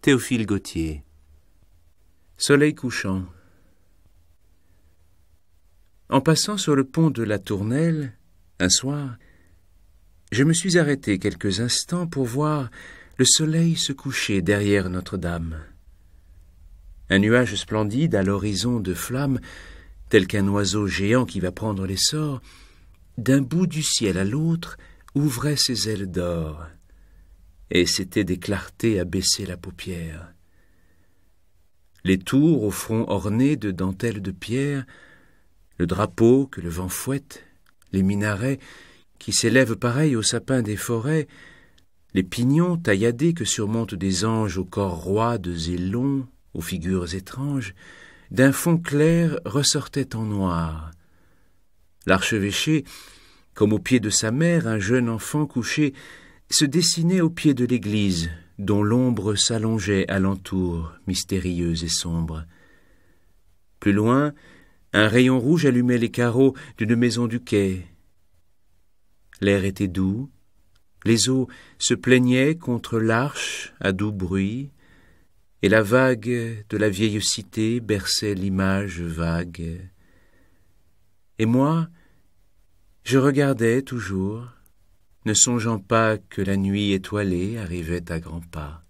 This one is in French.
Théophile Gautier. Soleil couchant. En passant sur le pont de la Tournelle, un soir, je me suis arrêté quelques instants pour voir le soleil se coucher derrière Notre-Dame. Un nuage splendide à l'horizon de flammes, tel qu'un oiseau géant qui va prendre l'essor, d'un bout du ciel à l'autre, ouvrait ses ailes d'or et des clartés à baisser la paupière. Les tours au front orné de dentelles de pierre, le drapeau que le vent fouette, les minarets qui s'élèvent pareils aux sapins des forêts, les pignons tailladés que surmontent des anges aux corps roides et longs, aux figures étranges, d'un fond clair ressortaient en noir. L'archevêché, comme au pied de sa mère, un jeune enfant couché se dessinait au pied de l'église, dont l'ombre s'allongeait alentour, mystérieuse et sombre. Plus loin, un rayon rouge allumait les carreaux d'une maison du quai. L'air était doux, les eaux se plaignaient contre l'arche à doux bruit, et la vague de la vieille cité berçait l'image vague. Et moi, je regardais toujours, ne songeant pas que la nuit étoilée arrivait à grands pas.